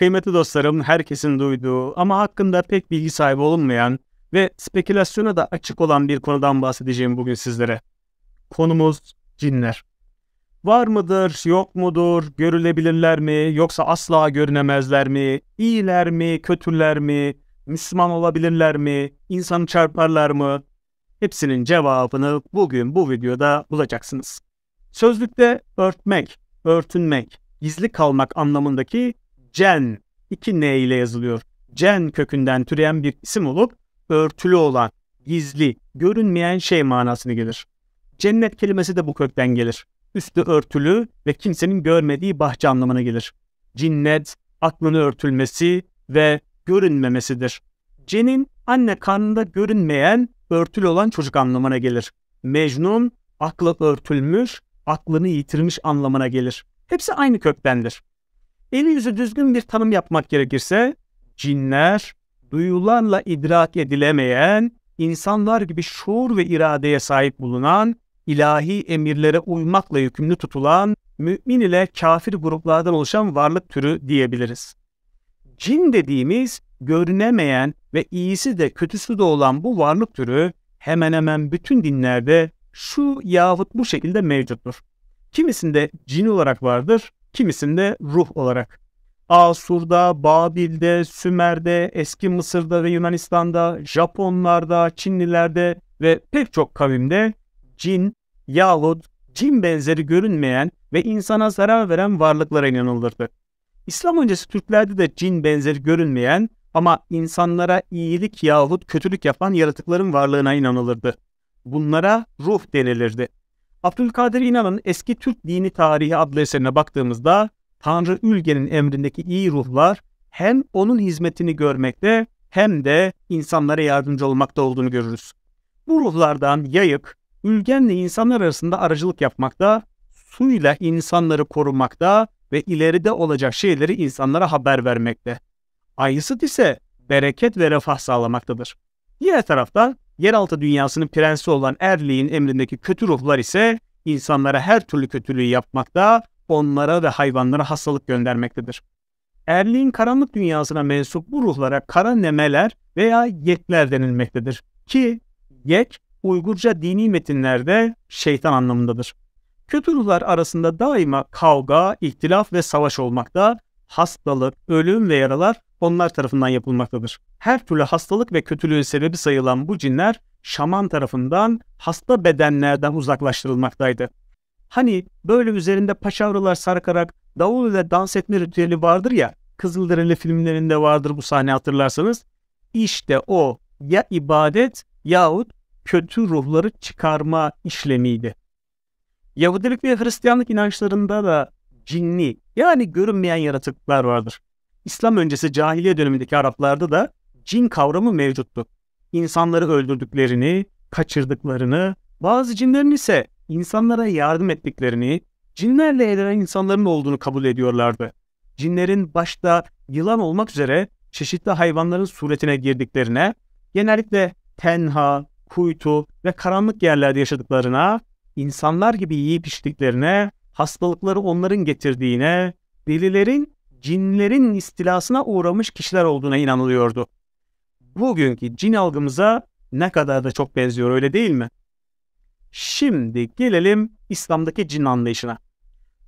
Kıymetli dostlarım, herkesin duyduğu ama hakkında pek bilgi sahibi olunmayan ve spekülasyona da açık olan bir konudan bahsedeceğim bugün sizlere. Konumuz cinler. Var mıdır, yok mudur, görülebilirler mi, yoksa asla görünemezler mi, iyiler mi, kötüler mi, Müslüman olabilirler mi, insanı çarparlar mı? Hepsinin cevabını bugün bu videoda bulacaksınız. Sözlükte örtmek, örtünmek, gizli kalmak anlamındaki Cen iki N ile yazılıyor. Cen kökünden türeyen bir isim olup örtülü olan, gizli, görünmeyen şey manasını gelir. Cennet kelimesi de bu kökten gelir. Üstü örtülü ve kimsenin görmediği bahçe anlamına gelir. Cinnet, aklını örtülmesi ve görünmemesidir. Cenin anne karnında görünmeyen, örtülü olan çocuk anlamına gelir. Mecnun, aklı örtülmüş, aklını yitirmiş anlamına gelir. Hepsi aynı köktendir. Eli yüzü düzgün bir tanım yapmak gerekirse cinler duyularla idrak edilemeyen, insanlar gibi şuur ve iradeye sahip bulunan, ilahi emirlere uymakla yükümlü tutulan, mümin ile kafir gruplardan oluşan varlık türü diyebiliriz. Cin dediğimiz görünemeyen ve iyisi de kötüsü de olan bu varlık türü hemen hemen bütün dinlerde şu yahut bu şekilde mevcuttur. Kimisinde cin olarak vardır, kimisinde ruh olarak. Asur'da, Babil'de, Sümer'de, Eski Mısır'da ve Yunanistan'da, Japonlarda, Çinlilerde ve pek çok kavimde cin yahut cin benzeri görünmeyen ve insana zarar veren varlıklara inanılırdı. İslam öncesi Türklerde de cin benzeri görünmeyen ama insanlara iyilik yahut kötülük yapan yaratıkların varlığına inanılırdı. Bunlara ruh denilirdi. Abdülkadir İnan'ın Eski Türk Dini Tarihi adlı eserine baktığımızda Tanrı Ülge'nin emrindeki iyi ruhlar hem onun hizmetini görmekte hem de insanlara yardımcı olmakta olduğunu görürüz. Bu ruhlardan yayık, Ülgen'le insanlar arasında aracılık yapmakta, suyla insanları korumakta ve ileride olacak şeyleri insanlara haber vermekte. Aysıt ise bereket ve refah sağlamaktadır. Diğer tarafta Yeraltı dünyasının prensi olan Erli'nin emrindeki kötü ruhlar ise insanlara her türlü kötülüğü yapmakta, onlara ve hayvanlara hastalık göndermektedir. Erli'nin karanlık dünyasına mensup bu ruhlara kara nemeler veya yetler denilmektedir. Ki yet, Uygurca dini metinlerde şeytan anlamındadır. Kötü ruhlar arasında daima kavga, ihtilaf ve savaş olmakta, hastalık, ölüm ve yaralar onlar tarafından yapılmaktadır. Her türlü hastalık ve kötülüğün sebebi sayılan bu cinler şaman tarafından hasta bedenlerden uzaklaştırılmaktaydı. Hani böyle üzerinde paçavralar sarkarak davul ile dans etme ritüeli vardır ya, Kızılderili filmlerinde vardır bu sahne hatırlarsanız. İşte o ya ibadet yahut kötü ruhları çıkarma işlemiydi. Yahudilik ve Hristiyanlık inançlarında da cinni yani görünmeyen yaratıklar vardır. İslam öncesi cahiliye dönemindeki Araplarda da cin kavramı mevcuttu. İnsanları öldürdüklerini, kaçırdıklarını, bazı cinlerin ise insanlara yardım ettiklerini, cinlerle eğlenen insanların olduğunu kabul ediyorlardı. Cinlerin başta yılan olmak üzere çeşitli hayvanların suretine girdiklerine, genellikle tenha, kuytu ve karanlık yerlerde yaşadıklarına, insanlar gibi yiyip içtiklerine, hastalıkları onların getirdiğine, delilerin cinlerin istilasına uğramış kişiler olduğuna inanılıyordu. Bugünkü cin algımıza ne kadar da çok benziyor öyle değil mi? Şimdi gelelim İslam'daki cin anlayışına.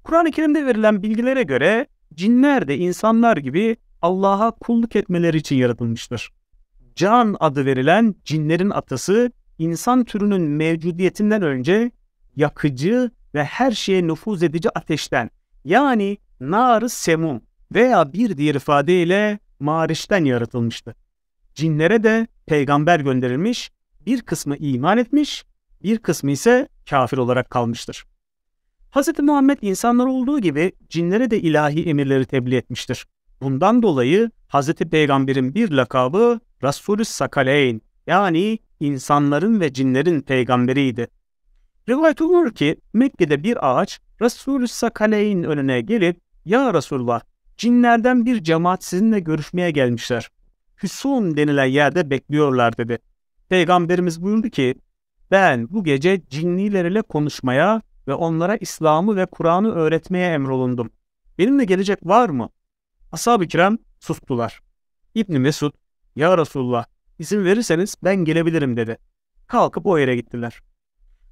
Kur'an-ı Kerim'de verilen bilgilere göre cinler de insanlar gibi Allah'a kulluk etmeleri için yaratılmıştır. Can adı verilen cinlerin atası insan türünün mevcudiyetinden önce yakıcı ve her şeye nüfuz edici ateşten yani nar-ı semum veya bir diğer ifadeyle mariçten yaratılmıştı. Cinlere de peygamber gönderilmiş, bir kısmı iman etmiş, bir kısmı ise kafir olarak kalmıştır. Hz. Muhammed insanlar olduğu gibi cinlere de ilahi emirleri tebliğ etmiştir. Bundan dolayı Hz. Peygamber'in bir lakabı Rasulü Sakaleyn yani insanların ve cinlerin peygamberiydi. Rivayet olur ki Mekke'de bir ağaç Resulü Sakaleyn önüne gelip Ya Resulullah cinlerden bir cemaat sizinle görüşmeye gelmişler. Hüsun denilen yerde bekliyorlar dedi. Peygamberimiz buyurdu ki ben bu gece cinnilerle konuşmaya ve onlara İslam'ı ve Kur'an'ı öğretmeye emrolundum. Benimle gelecek var mı? Ashab-ı kiram sustular. İbni Mesud, Ya Resulullah izin verirseniz ben gelebilirim dedi. Kalkıp o yere gittiler.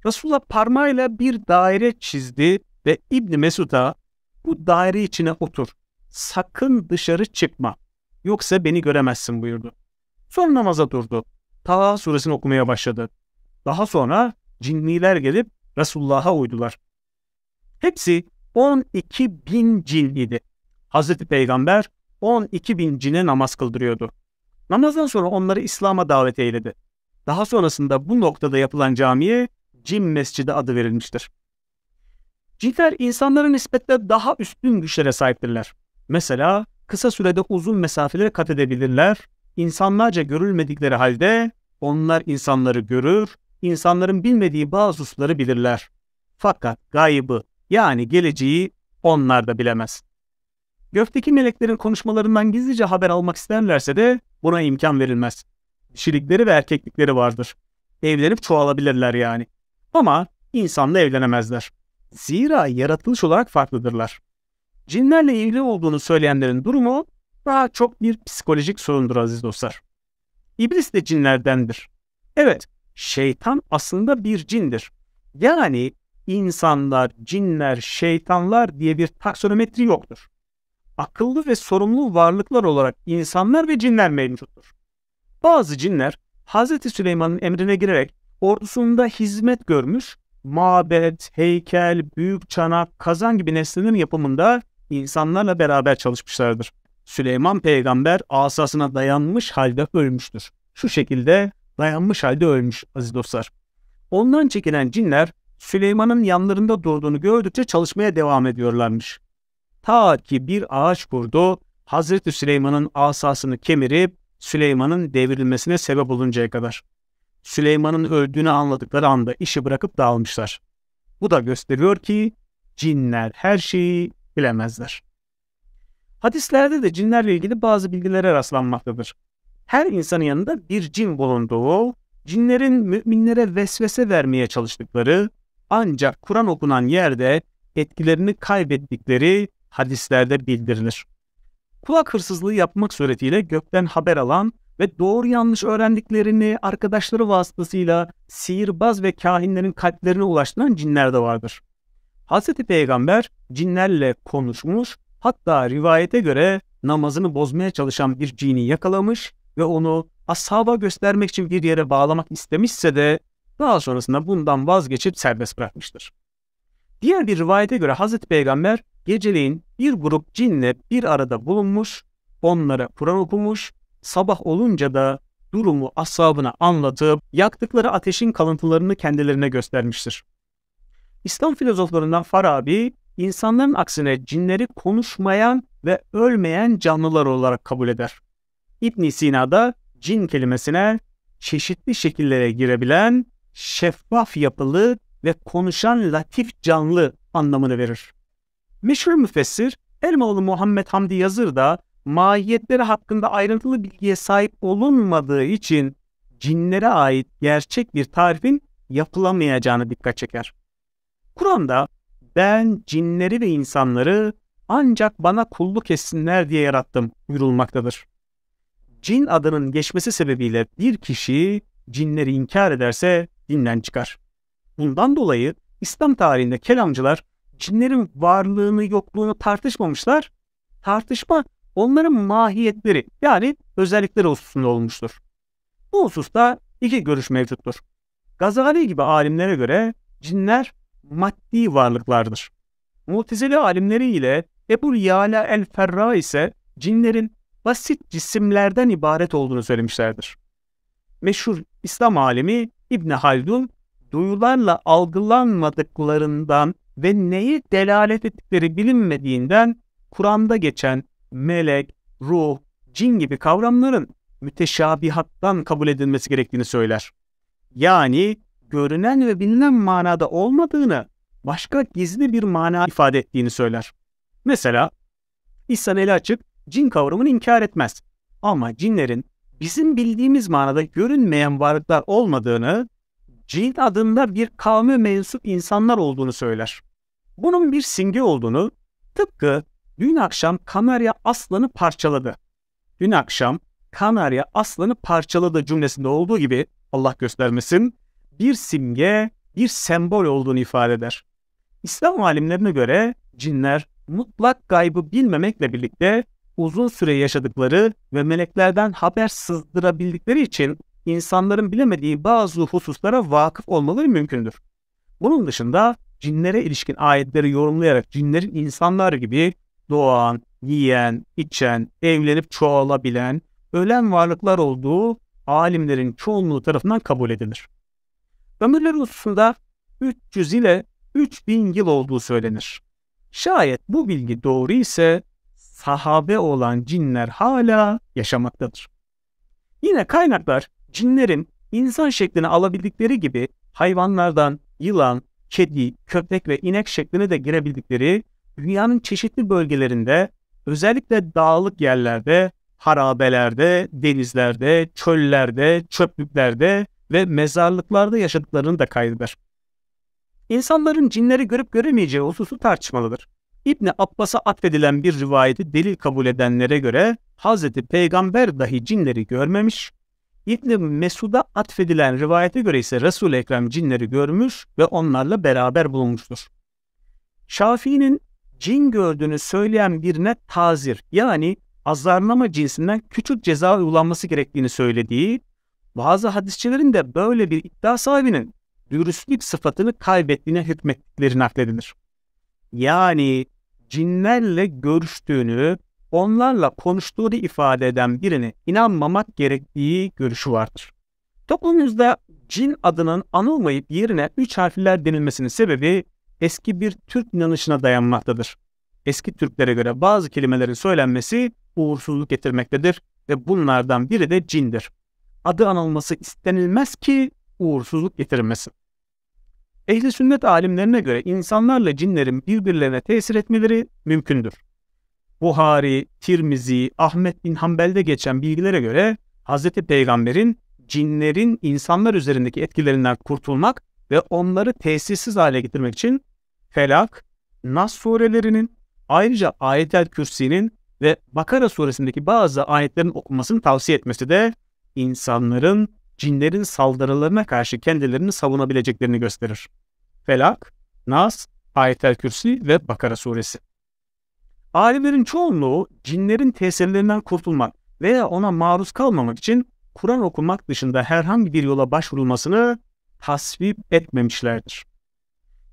Resulullah parmağıyla bir daire çizdi ve İbni Mesud'a bu daire içine otur. Sakın dışarı çıkma. Yoksa beni göremezsin buyurdu. Sonra namaza durdu. Taha suresini okumaya başladı. Daha sonra cinniler gelip Resulullah'a uydular. Hepsi 12 bin cin idi. Hazreti Peygamber 12 bin cine namaz kıldırıyordu. Namazdan sonra onları İslam'a davet eyledi. Daha sonrasında bu noktada yapılan camiye Cim Mescidi adı verilmiştir. Cinler insanların nispetle daha üstün güçlere sahiptirler. Mesela kısa sürede uzun mesafeleri kat edebilirler. İnsanlarca görülmedikleri halde onlar insanları görür, insanların bilmediği bazı hususları bilirler. Fakat gaybı yani geleceği onlar da bilemez. Gökteki meleklerin konuşmalarından gizlice haber almak isterlerse de buna imkan verilmez. Dişilikleri ve erkeklikleri vardır. Evlenip çoğalabilirler yani. Ama insanla evlenemezler. Zira yaratılış olarak farklıdırlar. Cinlerle ilgili olduğunu söyleyenlerin durumu daha çok bir psikolojik sorundur aziz dostlar. İblis de cinlerdendir. Evet, şeytan aslında bir cindir. Yani insanlar, cinler, şeytanlar diye bir taksonometri yoktur. Akıllı ve sorumlu varlıklar olarak insanlar ve cinler mevcuttur. Bazı cinler Hz. Süleyman'ın emrine girerek ordusunda hizmet görmüş, mabet, heykel, büyük çanak, kazan gibi nesnelerin yapımında insanlarla beraber çalışmışlardır. Süleyman peygamber asasına dayanmış halde ölmüştür. Şu şekilde dayanmış halde ölmüş aziz dostlar. Ondan çekilen cinler Süleyman'ın yanlarında durduğunu gördükçe çalışmaya devam ediyorlarmış. Ta ki bir ağaç kurdu, Hazreti Süleyman'ın asasını kemirip Süleyman'ın devrilmesine sebep oluncaya kadar. Süleyman'ın öldüğünü anladıkları anda işi bırakıp dağılmışlar. Bu da gösteriyor ki cinler her şeyi bilemezler. Hadislerde de cinlerle ilgili bazı bilgilere rastlanmaktadır. Her insanın yanında bir cin bulunduğu, cinlerin müminlere vesvese vermeye çalıştıkları, ancak Kur'an okunan yerde etkilerini kaybettikleri hadislerde bildirilir. Kulak hırsızlığı yapmak suretiyle gökten haber alan ve doğru yanlış öğrendiklerini arkadaşları vasıtasıyla sihirbaz ve kahinlerin kalplerine ulaştıran cinler de vardır. Hz. Peygamber cinlerle konuşmuş, hatta rivayete göre namazını bozmaya çalışan bir cini yakalamış ve onu ashaba göstermek için bir yere bağlamak istemişse de daha sonrasında bundan vazgeçip serbest bırakmıştır. Diğer bir rivayete göre Hz. Peygamber geceleyin bir grup cinle bir arada bulunmuş, onlara Kur'an okumuş Sabah olunca da durumu ashabına anlatıp yaktıkları ateşin kalıntılarını kendilerine göstermiştir. İslam filozoflarından Farabi, insanların aksine cinleri konuşmayan ve ölmeyen canlılar olarak kabul eder. İbn Sina da cin kelimesine çeşitli şekillere girebilen, şeffaf yapılı ve konuşan latif canlı anlamını verir. Meşhur müfessir Elmalı Muhammed Hamdi Yazır da mahiyetleri hakkında ayrıntılı bilgiye sahip olunmadığı için cinlere ait gerçek bir tarifin yapılamayacağını dikkat çeker. Kur'an'da ben cinleri ve insanları ancak bana kulluk etsinler diye yarattım buyurulmaktadır. Cin adının geçmesi sebebiyle bir kişi cinleri inkar ederse dinden çıkar. Bundan dolayı İslam tarihinde kelamcılar cinlerin varlığını yokluğunu tartışmamışlar. Tartışma onların mahiyetleri yani özellikleri hususunda olmuştur. Bu hususta iki görüş mevcuttur. Gazali gibi alimlere göre cinler maddi varlıklardır. Mutezile alimleri ile Ebu Yala el-Ferra ise cinlerin basit cisimlerden ibaret olduğunu söylemişlerdir. Meşhur İslam alimi İbn Haldun duyularla algılanmadıklarından ve neyi delalet ettikleri bilinmediğinden Kur'an'da geçen melek, ruh, cin gibi kavramların müteşabihattan kabul edilmesi gerektiğini söyler. Yani görünen ve bilinen manada olmadığını başka gizli bir mana ifade ettiğini söyler. Mesela İhsan eli açık cin kavramını inkar etmez. Ama cinlerin bizim bildiğimiz manada görünmeyen varlıklar olmadığını, cin adında bir kavme mensup insanlar olduğunu söyler. Bunun bir simge olduğunu, tıpkı Dün akşam Kanarya aslanı parçaladı. Dün akşam Kanarya aslanı parçaladı cümlesinde olduğu gibi Allah göstermesin bir simge, bir sembol olduğunu ifade eder. İslam alimlerine göre cinler mutlak gaybı bilmemekle birlikte uzun süre yaşadıkları ve meleklerden haber sızdırabildikleri için insanların bilemediği bazı hususlara vakıf olmaları mümkündür. Bunun dışında cinlere ilişkin ayetleri yorumlayarak cinlerin insanlar gibi doğan, yiyen, içen, evlenip çoğalabilen, ölen varlıklar olduğu alimlerin çoğunluğu tarafından kabul edilir. Ömürleri hususunda 300 ile 3000 yıl olduğu söylenir. Şayet bu bilgi doğru ise sahabe olan cinler hala yaşamaktadır. Yine kaynaklar cinlerin insan şeklini alabildikleri gibi hayvanlardan yılan, kedi, köpek ve inek şekline de girebildikleri dünyanın çeşitli bölgelerinde özellikle dağlık yerlerde, harabelerde, denizlerde, çöllerde, çöplüklerde ve mezarlıklarda yaşadıklarını da kaydeder. İnsanların cinleri görüp göremeyeceği hususu tartışmalıdır. İbni Abbas'a atfedilen bir rivayeti delil kabul edenlere göre Hz. Peygamber dahi cinleri görmemiş, İbni Mesud'a atfedilen rivayete göre ise resul Ekrem cinleri görmüş ve onlarla beraber bulunmuştur. Şafii'nin cin gördüğünü söyleyen birine tazir yani azarlama cinsinden küçük ceza uygulanması gerektiğini söylediği, bazı hadisçilerin de böyle bir iddia sahibinin dürüstlük sıfatını kaybettiğine hükmettikleri nakledilir. Yani cinlerle görüştüğünü, onlarla konuştuğunu ifade eden birine inanmamak gerektiği görüşü vardır. Toplumumuzda cin adının anılmayıp yerine üç harfler denilmesinin sebebi eski bir Türk inanışına dayanmaktadır. Eski Türklere göre bazı kelimelerin söylenmesi uğursuzluk getirmektedir ve bunlardan biri de cindir. Adı anılması istenilmez ki uğursuzluk getirilmesin. Ehli sünnet alimlerine göre insanlarla cinlerin birbirlerine tesir etmeleri mümkündür. Buhari, Tirmizi, Ahmet bin Hanbel'de geçen bilgilere göre Hz. Peygamber'in cinlerin insanlar üzerindeki etkilerinden kurtulmak ve onları tesirsiz hale getirmek için Felak, Nas surelerinin, ayrıca Ayetel Kürsi'nin ve Bakara suresindeki bazı ayetlerin okunmasını tavsiye etmesi de insanların cinlerin saldırılarına karşı kendilerini savunabileceklerini gösterir. Felak, Nas, Ayetel Kürsi ve Bakara suresi. Alimlerin çoğunluğu cinlerin tesirlerinden kurtulmak veya ona maruz kalmamak için Kur'an okumak dışında herhangi bir yola başvurulmasını tasvip etmemişlerdir.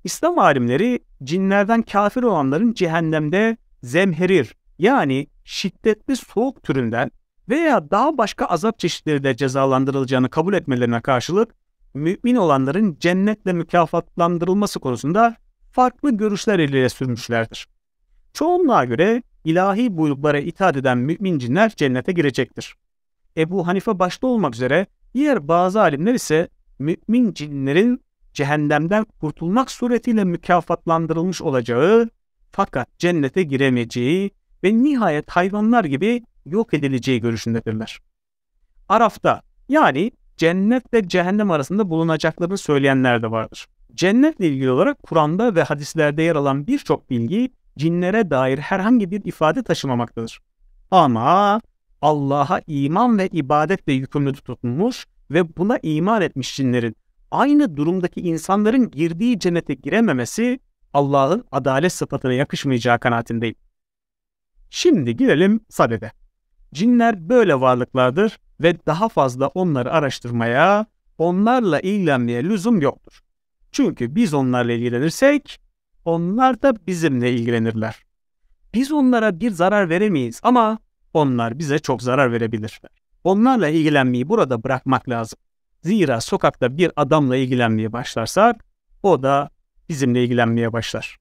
İslam alimleri cinlerden kafir olanların cehennemde zemherir yani şiddetli soğuk türünden veya daha başka azap çeşitleriyle cezalandırılacağını kabul etmelerine karşılık mümin olanların cennetle mükafatlandırılması konusunda farklı görüşler ileri sürmüşlerdir. Çoğunluğa göre ilahi buyruklara itaat eden mümin cinler cennete girecektir. Ebu Hanife başta olmak üzere diğer bazı alimler ise mümin cinlerin cehennemden kurtulmak suretiyle mükafatlandırılmış olacağı fakat cennete giremeyeceği ve nihayet hayvanlar gibi yok edileceği görüşündedirler. Araf'ta yani cennet ve cehennem arasında bulunacaklarını söyleyenler de vardır. Cennetle ilgili olarak Kur'an'da ve hadislerde yer alan birçok bilgi cinlere dair herhangi bir ifade taşımamaktadır. Ama Allah'a iman ve ibadetle yükümlü tutulmuş ve buna iman etmiş cinlerin aynı durumdaki insanların girdiği cennete girememesi Allah'ın adalet sıfatına yakışmayacağı kanaatindeyim. Şimdi girelim sadede. Cinler böyle varlıklardır ve daha fazla onları araştırmaya, onlarla ilgilenmeye lüzum yoktur. Çünkü biz onlarla ilgilenirsek, onlar da bizimle ilgilenirler. Biz onlara bir zarar veremeyiz ama onlar bize çok zarar verebilir. Onlarla ilgilenmeyi burada bırakmak lazım. Zira sokakta bir adamla ilgilenmeye başlarsak o da bizimle ilgilenmeye başlar.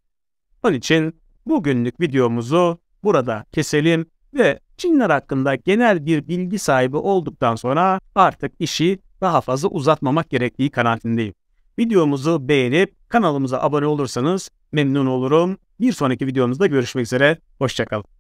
Onun için bugünlük videomuzu burada keselim ve cinler hakkında genel bir bilgi sahibi olduktan sonra artık işi daha fazla uzatmamak gerektiği kanaatindeyim. Videomuzu beğenip kanalımıza abone olursanız memnun olurum. Bir sonraki videomuzda görüşmek üzere. Hoşçakalın.